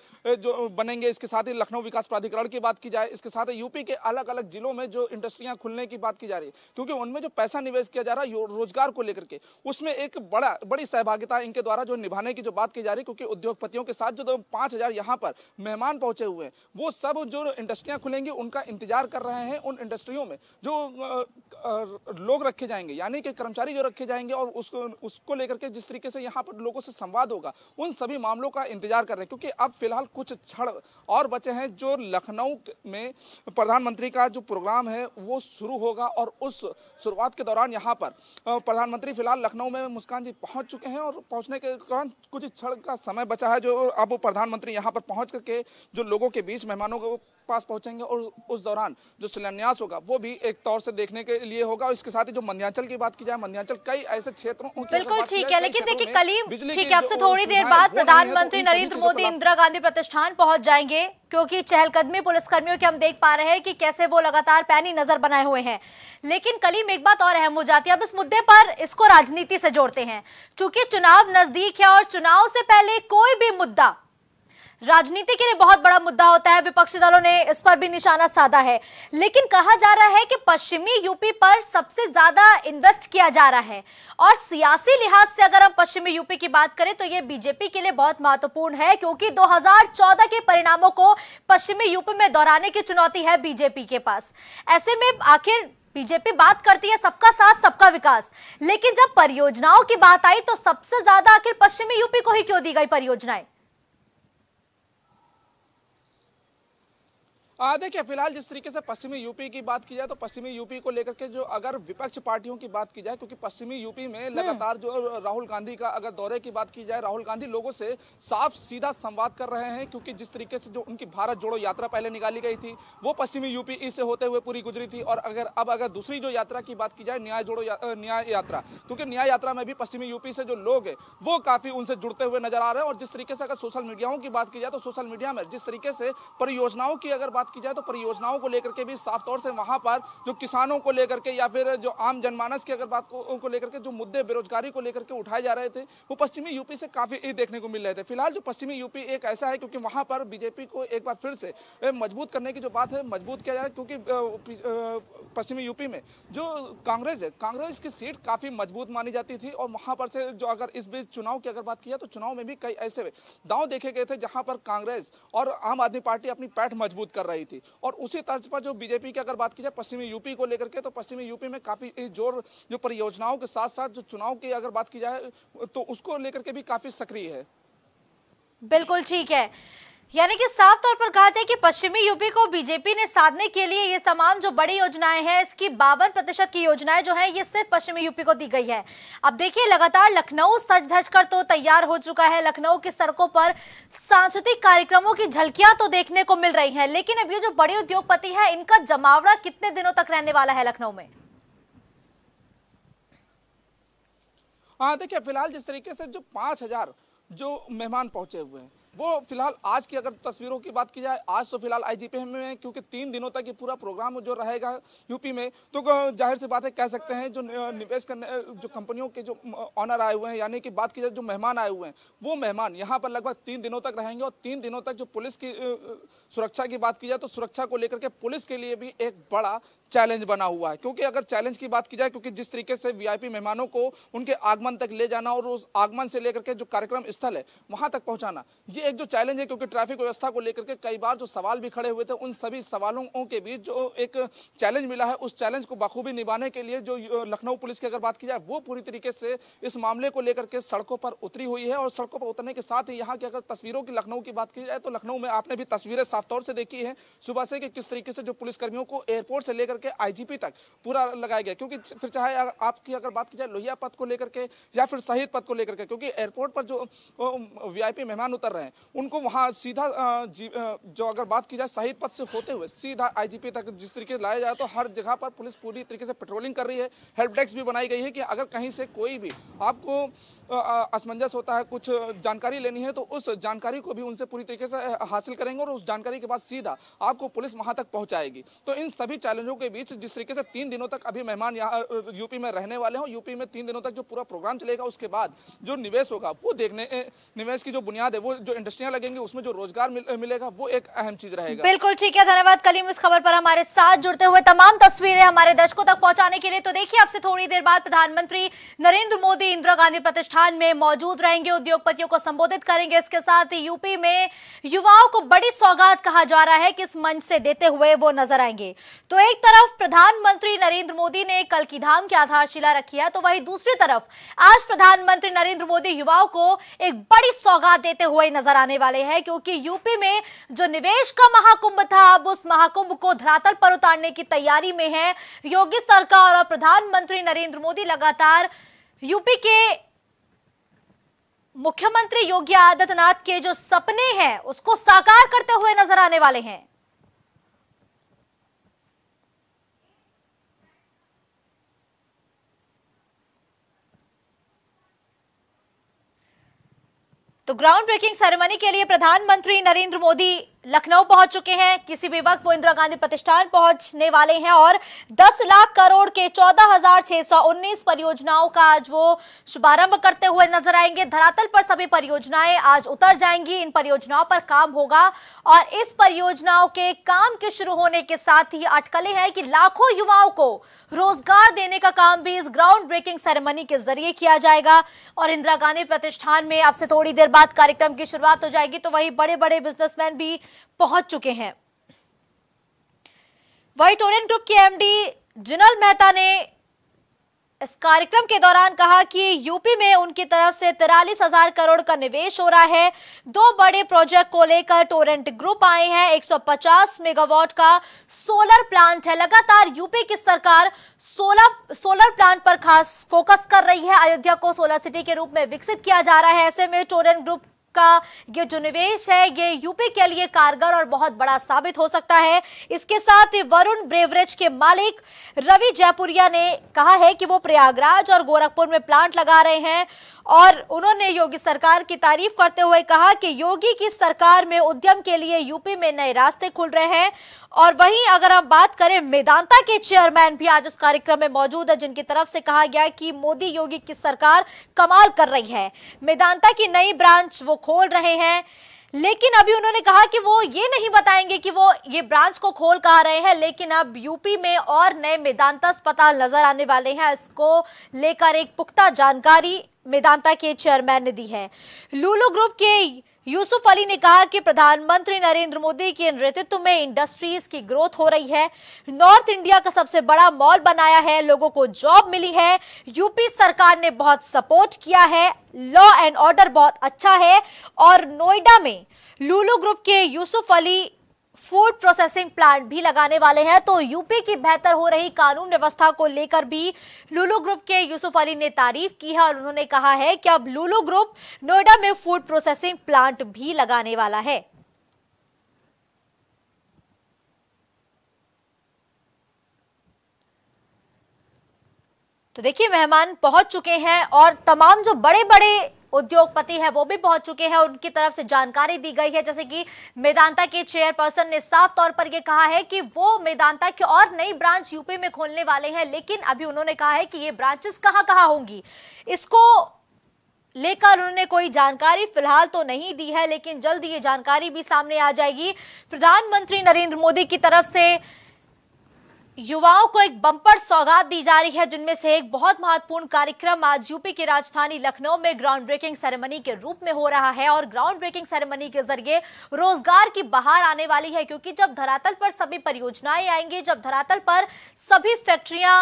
जो बनेंगे इसके साथ ही लखनऊ विकास प्राधिकरण की बात की जाए इसके साथ ही यूपी के अलग अलग जिलों में जो इंडस्ट्रियां खुलने की बात की जा रही है क्योंकि उनमें जो पैसा निवेश किया जा रहा है रोजगार को लेकर के उसमें एक बड़ा बड़ी सहभागिता इनके द्वारा जो निभाने की जो बात की जा रही है क्योंकि उद्योगपतियों के साथ जो पांच हज़ार यहाँ पर मेहमान पहुंचे हुए हैं वो सब जो इंडस्ट्रियां खुलेंगी उनका इंतजार कर रहे हैं उन इंडस्ट्रियों में जो लोग रखे जाएंगे यानी कि कर्मचारी जो रखे जाएंगे और उसको उसको लेकर के जिस तरीके से यहाँ पर लोगों से संवाद होगा उन सभी मामलों का इंतजार कर रहे हैं क्योंकि अब फिलहाल कुछ क्षण और बचे हैं जो लखनऊ में प्रधानमंत्री का जो प्रोग्राम है वो शुरू होगा और उस शुरुआत के दौरान यहाँ पर प्रधानमंत्री फिलहाल लखनऊ में मुस्कान जी पहुंच पहुंच चुके हैं और पहुंचने के कारण कुछ क्षण का समय बचा है जो अब प्रधानमंत्री यहाँ पर पहुंच करके जो लोगों के बीच मेहमानों को पास पहुंचेंगे और उस दौरान जो शिलान्यास होगा वो भी एक तौर से देखने के लिए होगा और इसके साथ ही जो मध्यांचल की बात की जाए मध्यांचल कई ऐसे क्षेत्रों बिल्कुल ठीक है लेकिन देखिए कलीम ठीक है आपसे थोड़ी देर बाद तो प्रधानमंत्री नरेंद्र मोदी इंदिरा गांधी प्रतिष्ठान पहुंच जाएंगे क्योंकि चहलकदमी पुलिसकर्मियों के हम देख पा रहे हैं कि कैसे वो लगातार पैनी नजर बनाए हुए हैं लेकिन कलीम एक बात और अहम हो जाती है अब इस मुद्दे पर इसको राजनीति से जोड़ते हैं क्योंकि चुनाव नजदीक है और चुनाव से पहले कोई भी मुद्दा राजनीति के लिए बहुत बड़ा मुद्दा होता है विपक्षी दलों ने इस पर भी निशाना साधा है लेकिन कहा जा रहा है कि पश्चिमी यूपी पर सबसे ज्यादा इन्वेस्ट किया जा रहा है और सियासी लिहाज से अगर हम पश्चिमी यूपी की बात करें तो यह बीजेपी के लिए बहुत महत्वपूर्ण है क्योंकि 2014 के परिणामों को पश्चिमी यूपी में दोहराने की चुनौती है बीजेपी के पास ऐसे में आखिर बीजेपी बात करती है सबका साथ सबका विकास लेकिन जब परियोजनाओं की बात आई तो सबसे ज्यादा आखिर पश्चिमी यूपी को ही क्यों दी गई परियोजनाएं देखिए फिलहाल जिस तरीके से पश्चिमी यूपी की बात की जाए तो पश्चिमी यूपी को लेकर के जो अगर विपक्ष पार्टियों की बात की जाए क्योंकि पश्चिमी यूपी में हम्म। लगातार जो राहुल गांधी का अगर दौरे की बात की जाए राहुल गांधी लोगों से साफ सीधा संवाद कर रहे हैं क्योंकि जिस तरीके से जो उनकी भारत जोड़ो यात्रा पहले निकाली गई थी वो पश्चिमी यूपी से होते हुए पूरी गुजरी थी और अगर अब अगर दूसरी जो यात्रा की बात की जाए न्याय जोड़ो न्याय यात्रा क्योंकि न्याय यात्रा में भी पश्चिमी यूपी से जो लोग हैं वो काफी उनसे जुड़ते हुए नजर आ रहे हैं और जिस तरीके से अगर सोशल मीडियाओं की बात की जाए तो सोशल मीडिया में जिस तरीके से परियोजनाओं की अगर बात बात की जाए तो परियोजनाओं को लेकर के भी साफ तौर से वहां पर जो किसानों को लेकर के या फिर जो आम जनमानस की अगर बात को, को लेकर के जो मुद्दे बेरोजगारी को लेकर के उठाए जा रहे थे वो पश्चिमी यूपी से काफ़ी देखने को मिल रहे थे फिलहाल जो पश्चिमी यूपी एक ऐसा है क्योंकि वहां पर बीजेपी को एक बार फिर से मजबूत करने की जो बात है मजबूत किया जा रहा है क्योंकि पश्चिमी यूपी में जो कांग्रेस है कांग्रेस की सीट काफ़ी मजबूत मानी जाती थी और वहां पर से जो अगर इस बीच चुनाव की अगर बात किया तो चुनाव में भी कई ऐसे दांव देखे गए थे जहां पर कांग्रेस और आम आदमी पार्टी अपनी पैठ मजबूत कर रही आई थी और उसी तर्ज पर जो बीजेपी की अगर बात की जाए पश्चिमी यूपी को लेकर के तो पश्चिमी यूपी में काफ़ी जोर जो परियोजनाओं के साथ साथ जो चुनाव की अगर बात की जाए तो उसको लेकर के भी काफ़ी सक्रिय है बिल्कुल ठीक है यानी कि साफ तौर पर कहा जाए कि पश्चिमी यूपी को बीजेपी ने साधने के लिए ये तमाम जो बड़ी योजनाएं हैं इसकी बावन प्रतिशत की योजनाएं जो है ये सिर्फ पश्चिमी यूपी को दी गई है अब देखिए लगातार लखनऊ सज धज कर तो तैयार हो चुका है लखनऊ की सड़कों पर सांस्कृतिक कार्यक्रमों की झलकियां तो देखने को मिल रही है लेकिन अब ये जो बड़े उद्योगपति है इनका जमावड़ा कितने दिनों तक रहने वाला है लखनऊ में हाँ देखिये फिलहाल जिस तरीके से जो पांच हजार जो मेहमान पहुंचे हुए हैं वो फिलहाल आज की अगर तस्वीरों की बात की जाए आज तो फिलहाल आईजीपी में क्योंकि तीन दिनों तक ये पूरा प्रोग्राम जो रहेगा यूपी में तो जाहिर सी बात है कह सकते हैं जो निवेश करने जो कंपनियों के जो ऑनर आए हुए हैं यानी कि बात की जाए जो मेहमान आए हुए हैं वो मेहमान यहाँ पर लगभग तीन दिनों तक रहेंगे और तीन दिनों तक जो पुलिस की सुरक्षा की बात की जाए तो सुरक्षा को लेकर के पुलिस के लिए भी एक बड़ा चैलेंज बना हुआ है क्योंकि अगर चैलेंज की बात की जाए क्योंकि जिस तरीके से वीआईपी मेहमानों को उनके आगमन तक ले जाना और उस आगमन से लेकर के जो कार्यक्रम स्थल है वहां तक पहुंचाना ये एक जो चैलेंज है क्योंकि ट्रैफिक व्यवस्था को लेकर के कई बार जो सवाल भी खड़े हुए थे उन सभी सवालों के बीच जो एक चैलेंज मिला है उस चैलेंज को बखूबी निभाने के लिए जो लखनऊ पुलिस की अगर बात की जाए वो पूरी तरीके से इस मामले को लेकर के सड़कों पर उतरी हुई है और सड़कों पर उतरने के साथ ही यहाँ की अगर तस्वीरों की लखनऊ की बात की जाए तो लखनऊ में आपने भी तस्वीरें साफ तौर से देखी है सुबह से कि किस तरीके से जो पुलिसकर्मियों को एयरपोर्ट से लेकर के आईजीपी तक पूरा लगाया गया क्योंकि फिर चाहे आपकी अगर बात की जाए लोहिया पथ को लेकर के या फिर शहीद पथ को लेकर के क्योंकि एयरपोर्ट पर जो वीआईपी मेहमान उतर रहे हैं हैं उनको वहाँ सीधा जो अगर बात की जाए शहीद पथ से होते हुए सीधा आईजीपी तक जिस तरीके से लाया जाए तो हर जगह पर पुलिस पूरी तरीके से पेट्रोलिंग कर रही है हेल्प डेस्क भी बनाई गई है कि अगर कहीं से कोई भी आपको असमंजस होता है कुछ जानकारी लेनी है तो उस जानकारी को भी उनसे पूरी तरीके से हासिल करेंगे और उस जानकारी के बाद सीधा आपको पुलिस वहां तक पहुंचाएगी तो इन सभी चैलेंजों के बीच जिस तरीके से तीन दिनों तक अभी मेहमान यहाँ यूपी में रहने वाले हों यूपी में तीन दिनों तक जो पूरा प्रोग्राम चलेगा उसके बाद जो निवेश होगा वो देखने निवेश की जो बुनियाद है वो जो इंडस्ट्रियां लगेंगी उसमें जो रोजगार मिल, मिलेगा वो एक अहम चीज रहेगा बिल्कुल ठीक है धन्यवाद कलीम इस खबर पर हमारे साथ जुड़ते हुए तमाम तस्वीरें हमारे दर्शकों तक पहुंचाने के लिए तो देखिए आपसे थोड़ी देर बाद प्रधानमंत्री नरेंद्र मोदी इंदिरा गांधी प्रतिष्ठान में मौजूद रहेंगे उद्योगपतियों को संबोधित करेंगे इसके साथ यूपी में युवाओं को बड़ी सौगात कहा जा रहा है कि इस मंच से देते हुए वो नजर आएंगे तो एक तरफ प्रधानमंत्री नरेंद्र मोदी ने कल की धाम की आधारशिला रखी है तो वही दूसरी तरफ आज प्रधानमंत्री नरेंद्र मोदी युवाओं को एक बड़ी सौगात देते हुए नजर नजर आने वाले हैं क्योंकि यूपी में जो निवेश का महाकुंभ था अब उस महाकुंभ को धरातल पर उतारने की तैयारी में है योगी सरकार और प्रधानमंत्री नरेंद्र मोदी लगातार यूपी के मुख्यमंत्री योगी आदित्यनाथ के जो सपने हैं उसको साकार करते हुए नजर आने वाले हैं तो ग्राउंड ब्रेकिंग सेरेमनी के लिए प्रधानमंत्री नरेंद्र मोदी लखनऊ पहुंच चुके हैं किसी भी वक्त वो इंदिरा गांधी प्रतिष्ठान पहुंचने वाले हैं और 10 लाख करोड़ के उन्नीस परियोजनाओं का आज वो शुभारंभ करते हुए नजर आएंगे धरातल पर सभी परियोजनाएं आज उतर जाएंगी इन परियोजनाओं पर काम होगा और इस परियोजनाओं के काम के शुरू होने के साथ ही अटकले हैं कि लाखों युवाओं को रोजगार देने का काम भी इस ग्राउंड ब्रेकिंग सेरेमनी के जरिए किया जाएगा और इंदिरा गांधी प्रतिष्ठान में आपसे थोड़ी देर बाद कार्यक्रम की शुरुआत हो जाएगी तो वही बड़े बड़े बिजनेसमैन भी पहुंच चुके हैं वाइटोरियन ग्रुप के एमडी जिनल मेहता ने इस कार्यक्रम के दौरान कहा कि यूपी में उनकी तरफ से तिरालीस हजार करोड़ का निवेश हो रहा है दो बड़े प्रोजेक्ट को लेकर टोरेंट ग्रुप आए हैं 150 मेगावाट का सोलर प्लांट है लगातार यूपी की सरकार सोलर सोलर प्लांट पर खास फोकस कर रही है अयोध्या को सोलर सिटी के रूप में विकसित किया जा रहा है ऐसे में टोरेंट ग्रुप का ये जो निवेश है ये यूपी के लिए कारगर और बहुत बड़ा साबित हो सकता है इसके साथ वरुण ब्रेवरेज के मालिक रवि जयपुरिया ने कहा है कि वो प्रयागराज और गोरखपुर में प्लांट लगा रहे हैं और उन्होंने योगी सरकार की तारीफ करते हुए कहा कि योगी की सरकार में उद्यम के लिए यूपी में नए रास्ते खुल रहे हैं और वहीं अगर हम बात करें मेदांता के चेयरमैन भी आज उस कार्यक्रम में मौजूद है जिनकी तरफ से कहा गया कि मोदी योगी की सरकार कमाल कर रही है मेदांता की नई ब्रांच वो खोल रहे हैं लेकिन अभी उन्होंने कहा कि वो ये नहीं बताएंगे कि वो ये ब्रांच को खोल कहा रहे हैं लेकिन अब यूपी में और नए मेदांता अस्पताल नजर आने वाले हैं इसको लेकर एक पुख्ता जानकारी मेदांता के चेयरमैन ने दी है लूलो ग्रुप के यूसुफ अली ने कहा कि प्रधानमंत्री नरेंद्र मोदी के नेतृत्व में इंडस्ट्रीज की ग्रोथ हो रही है नॉर्थ इंडिया का सबसे बड़ा मॉल बनाया है लोगों को जॉब मिली है यूपी सरकार ने बहुत सपोर्ट किया है लॉ एंड ऑर्डर बहुत अच्छा है और नोएडा में लूलू ग्रुप के Yusuf Ali food processing plant भी लगाने वाले हैं तो यूपी की बेहतर हो रही कानून व्यवस्था को लेकर भी लूलू ग्रुप के यूसुफ अली ने तारीफ की है और उन्होंने कहा है कि अब लूलू ग्रुप नोएडा में फूड प्रोसेसिंग प्लांट भी लगाने वाला है तो देखिए मेहमान पहुंच चुके हैं और तमाम जो बड़े बड़े उद्योगपति है वो भी पहुंच चुके हैं उनकी तरफ से जानकारी दी गई है जैसे कि मेदांता के चेयरपर्सन ने साफ तौर पर यह कहा है कि वो मेदांता की और नई ब्रांच यूपी में खोलने वाले हैं लेकिन अभी उन्होंने कहा है कि ये ब्रांचेस कहां कहां होंगी इसको लेकर उन्होंने कोई जानकारी फिलहाल तो नहीं दी है लेकिन जल्द ये जानकारी भी सामने आ जाएगी प्रधानमंत्री नरेंद्र मोदी की तरफ से युवाओं को एक बम्पर सौगात दी जा रही है जिनमें से एक बहुत महत्वपूर्ण कार्यक्रम आज यूपी की राजधानी लखनऊ में ग्राउंड ब्रेकिंग सेरेमनी के रूप में हो रहा है और ग्राउंड ब्रेकिंग सेरेमनी के जरिए रोजगार की बहार आने वाली है क्योंकि जब धरातल पर सभी परियोजनाएं आएंगी जब धरातल पर सभी फैक्ट्रियां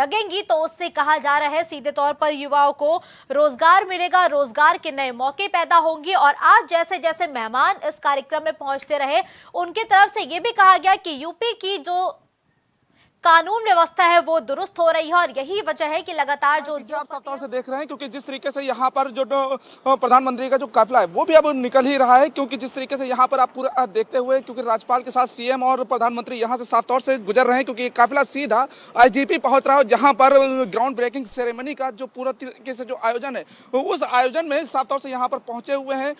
लगेंगी तो उससे कहा जा रहा है सीधे तौर पर युवाओं को रोजगार मिलेगा रोजगार के नए मौके पैदा होंगे और आज जैसे जैसे मेहमान इस कार्यक्रम में पहुंचते रहे उनके तरफ से ये भी कहा गया कि यूपी की जो कानून व्यवस्था है वो दुरुस्त हो रही है और यही वजह है कि लगातार जो आप साफ तौर से देख रहे हैं क्योंकि जिस तरीके से यहाँ पर जो प्रधानमंत्री का जो काफिला है वो भी अब निकल ही रहा है क्योंकि जिस तरीके से यहाँ पर आप पूरा देखते हुए क्योंकि राज्यपाल के साथ सीएम और प्रधानमंत्री यहाँ से साफ तौर से गुजर रहे हैं क्योंकि काफिला सीधा आईजीपी पहुंच रहा है जहाँ पर ग्राउंड ब्रेकिंग सेरेमनी का जो पूरा तरीके से जो आयोजन है उस आयोजन में साफ तौर से यहाँ पर पहुंचे हुए हैं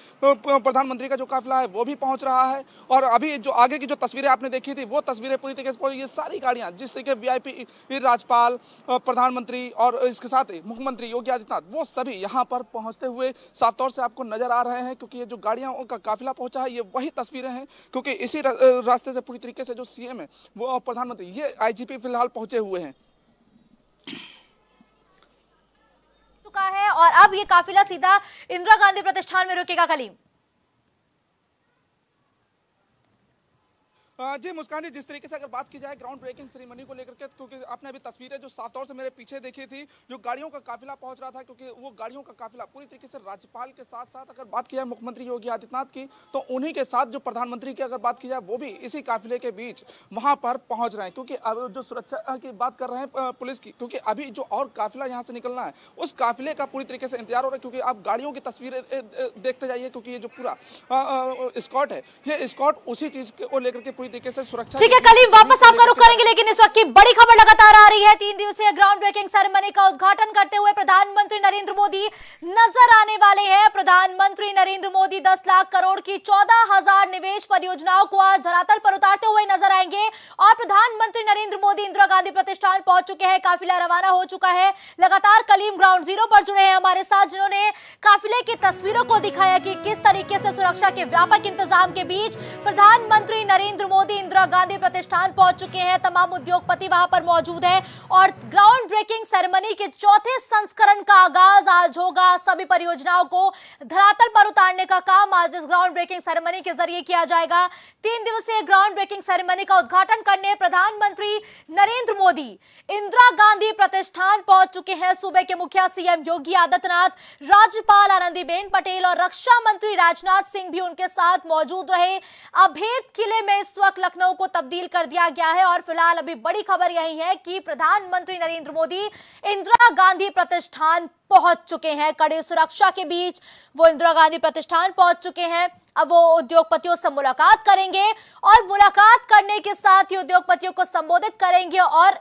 प्रधानमंत्री का जो काफिला है वो भी पहुंच रहा है और अभी जो आगे की जो तस्वीरें आपने देखी थी वो तस्वीरें पूरी तरीके से ये सारी गाड़ियाँ जिस तरीके वीआईपी राज्यपाल प्रधानमंत्री और इसके साथ ही मुख्यमंत्री योगी आदित्यनाथ वो सभी यहाँ पर पहुँचते हुए साफ तौर से आपको नजर आ रहे हैं क्योंकि ये जो गाड़ियों का काफिला पहुँचा है ये वही तस्वीरें हैं क्योंकि इसी रास्ते से पूरी तरीके से जो सीएम है वो प्रधानमंत्री ये आईजीपी फिलहाल पहुंचे हुए हैं चुका है और अब ये काफिला सीधा इंदिरा गांधी प्रतिष्ठान में रुकेगा कलीम जी मुस्कान जी जिस तरीके से अगर बात की जाए ग्राउंड ब्रेकिंग सेरेमनी को लेकर के क्योंकि आपने अभी तस्वीरें जो साफ तौर से मेरे पीछे देखी थी जो गाड़ियों का काफिला पहुंच रहा था क्योंकि वो गाड़ियों का काफिला पूरी तरीके से राज्यपाल के साथ साथ अगर बात की जाए मुख्यमंत्री योगी आदित्यनाथ की तो उन्हीं के साथ जो प्रधानमंत्री की अगर बात की जाए वो भी इसी काफिले के बीच वहाँ पर पहुँच रहे हैं क्योंकि अब जो सुरक्षा की बात कर रहे हैं पुलिस की क्योंकि अभी जो और काफिला यहाँ से निकलना है उस काफिले का पूरी तरीके से इंतजार हो रहा है क्योंकि आप गाड़ियों की तस्वीरें देखते जाइए क्योंकि ये जो पूरा स्कॉट है ये स्कॉट उसी चीज़ को लेकर के पूरी तरीके से सुरक्षा ठीक है कलीम वापस आपका रुख करेंगे लेकिन इस वक्त की बड़ी खबर लगातार आ रही है तीन दिवसीय ग्राउंड ब्रेकिंग सेरेमनी का उद्घाटन करते हुए प्रधानमंत्री नरेंद्र मोदी नजर आने वाले हैं प्रधानमंत्री नरेंद्र मोदी दस लाख करोड़ की चौदह हजार निवेश परियोजनाओं को आज धरातल पर उतारते हुए नजर आएंगे और प्रधानमंत्री नरेंद्र मोदी इंदिरा गांधी प्रतिष्ठान पहुंच चुके हैं काफिला रवाना हो चुका है लगातार कलीम ग्राउंड जीरो पर जुड़े हैं हमारे साथ जिन्होंने काफिले की तस्वीरों को दिखाया कि किस तरीके से सुरक्षा के व्यापक इंतजाम के बीच प्रधानमंत्री नरेंद्र मोदी मोदी इंदिरा गांधी प्रतिष्ठान पहुंच चुके हैं तमाम उद्योगपति वहां पर मौजूद हैं और ग्राउंड ब्रेकिंग सेरेमनी के चौथे संस्करण का आगाज आज होगा सभी परियोजनाओं को धरातल पर उतारने का काम आज इस ग्राउंड ब्रेकिंग सेरेमनी के जरिए किया जाएगा तीन दिवसीय ग्राउंड ब्रेकिंग सेरेमनी का उद्घाटन करने प्रधानमंत्री नरेंद्र मोदी इंदिरा गांधी प्रतिष्ठान पहुंच चुके हैं सूबे के मुखिया सीएम योगी आदित्यनाथ राज्यपाल आनंदीबेन पटेल और रक्षा मंत्री राजनाथ सिंह भी उनके साथ मौजूद रहे अभेद किले में इस पूर्वक लखनऊ को तब्दील कर दिया गया है और फिलहाल अभी बड़ी खबर यही है कि प्रधानमंत्री नरेंद्र मोदी इंदिरा गांधी प्रतिष्ठान पहुंच चुके हैं कड़ी सुरक्षा के बीच वो इंदिरा गांधी प्रतिष्ठान पहुंच चुके हैं अब वो उद्योगपतियों से मुलाकात करेंगे और मुलाकात करने के साथ ही उद्योगपतियों को संबोधित करेंगे और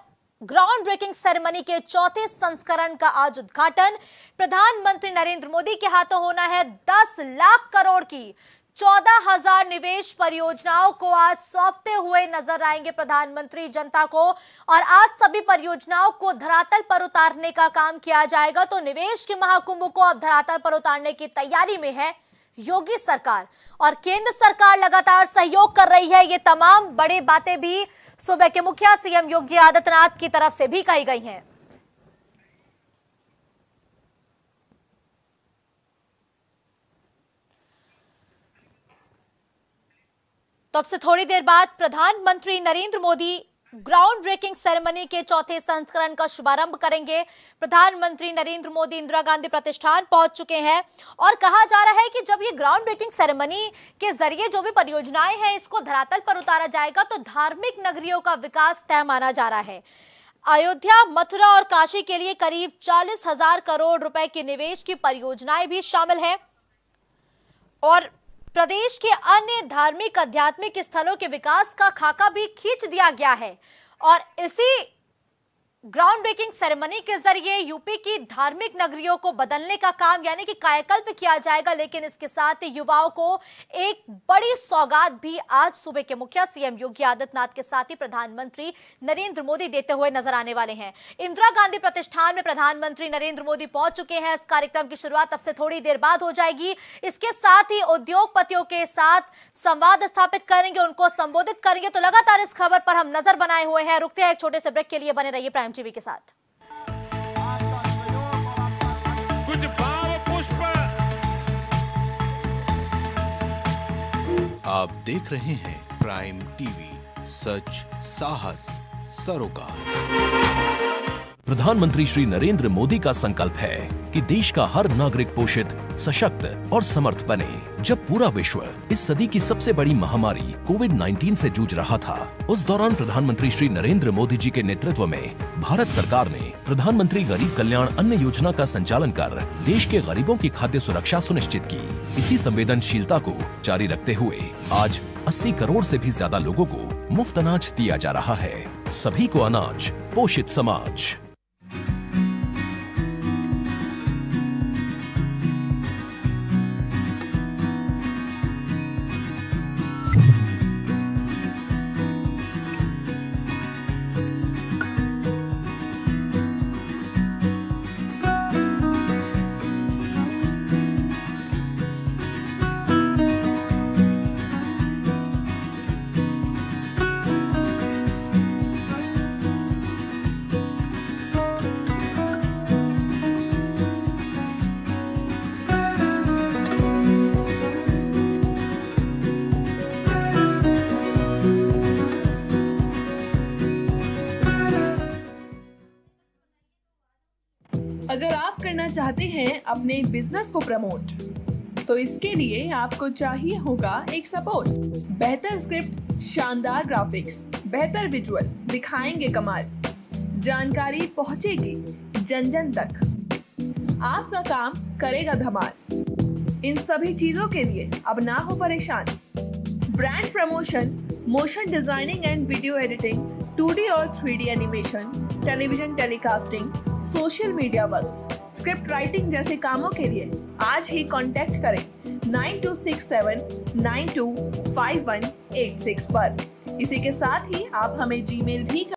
ग्राउंड ब्रेकिंग सेरेमनी के चौथे संस्करण का आज उद्घाटन प्रधानमंत्री नरेंद्र मोदी के हाथों होना है दस लाख करोड़ की चौदह हजार निवेश परियोजनाओं को आज सौंपते हुए नजर आएंगे प्रधानमंत्री जनता को और आज सभी परियोजनाओं को धरातल पर उतारने का काम किया जाएगा तो निवेश के महाकुंभ को अब धरातल पर उतारने की तैयारी में है योगी सरकार और केंद्र सरकार लगातार सहयोग कर रही है ये तमाम बड़े बातें भी सुबह के मुखिया सीएम योगी आदित्यनाथ की तरफ से भी कही गई हैं तो अब से थोड़ी देर बाद प्रधानमंत्री Narendra Modi ground breaking ceremony के चौथे संस्करण का शुभारंभ करेंगे प्रधानमंत्री नरेंद्र मोदी इंदिरा गांधी प्रतिष्ठान पहुंच चुके हैं और कहा जा रहा है कि जब ये ग्राउंड ब्रेकिंग सेरेमनी के जरिए जो भी परियोजनाएं हैं इसको धरातल पर उतारा जाएगा तो धार्मिक नगरियों का विकास तय माना जा रहा है अयोध्या मथुरा और काशी के लिए करीब चालीस हजार करोड़ रुपए के निवेश की परियोजनाएं भी शामिल है और प्रदेश के अन्य धार्मिक आध्यात्मिक स्थलों के विकास का खाका भी खींच दिया गया है और इसी ग्राउंड ब्रेकिंग सेरेमनी के जरिए यूपी की धार्मिक नगरियों को बदलने का काम यानी कि कायाकल्प किया जाएगा लेकिन इसके साथ युवाओं को एक बड़ी सौगात भी आज सूबे के मुखिया सीएम योगी आदित्यनाथ के साथ ही प्रधानमंत्री नरेंद्र मोदी देते हुए नजर आने वाले हैं इंदिरा गांधी प्रतिष्ठान में प्रधानमंत्री नरेंद्र मोदी पहुंच चुके हैं इस कार्यक्रम की शुरुआत अब से थोड़ी देर बाद हो जाएगी इसके साथ ही उद्योगपतियों के साथ संवाद स्थापित करेंगे उनको संबोधित करेंगे तो लगातार इस खबर पर हम नजर बनाए हुए हैं रुकते हैं एक छोटे से ब्रेक के लिए बने रहिए प्राइम टीवी के साथ कुछ भाव पुष्प आप देख रहे हैं प्राइम टीवी सच साहस सरोकार प्रधानमंत्री श्री नरेंद्र मोदी का संकल्प है कि देश का हर नागरिक पोषित सशक्त और समर्थ बने जब पूरा विश्व इस सदी की सबसे बड़ी महामारी कोविड 19 से जूझ रहा था उस दौरान प्रधानमंत्री श्री नरेंद्र मोदी जी के नेतृत्व में भारत सरकार ने प्रधानमंत्री गरीब कल्याण अन्न योजना का संचालन कर देश के गरीबों की खाद्य सुरक्षा सुनिश्चित की इसी संवेदनशीलता को जारी रखते हुए आज 80 करोड़ से भी ज्यादा लोगों को मुफ्त अनाज दिया जा रहा है सभी को अनाज पोषित समाज करना चाहते हैं अपने बिजनेस को प्रमोट तो इसके लिए आपको चाहिए होगा एक सपोर्ट बेहतर स्क्रिप्ट शानदार ग्राफिक्स बेहतर विजुअल दिखाएंगे कमाल जानकारी पहुंचेगी जन जन तक आपका काम करेगा धमाल इन सभी चीजों के लिए अब ना हो परेशान brand promotion motion designing and video editing 2D और 3D animation television telecasting social media work script writing जैसे कामों के लिए आज ही कॉन्टेक्ट करें nine two six seven nine two five one eight six पर इसी के साथ ही आप हमें जी भी कर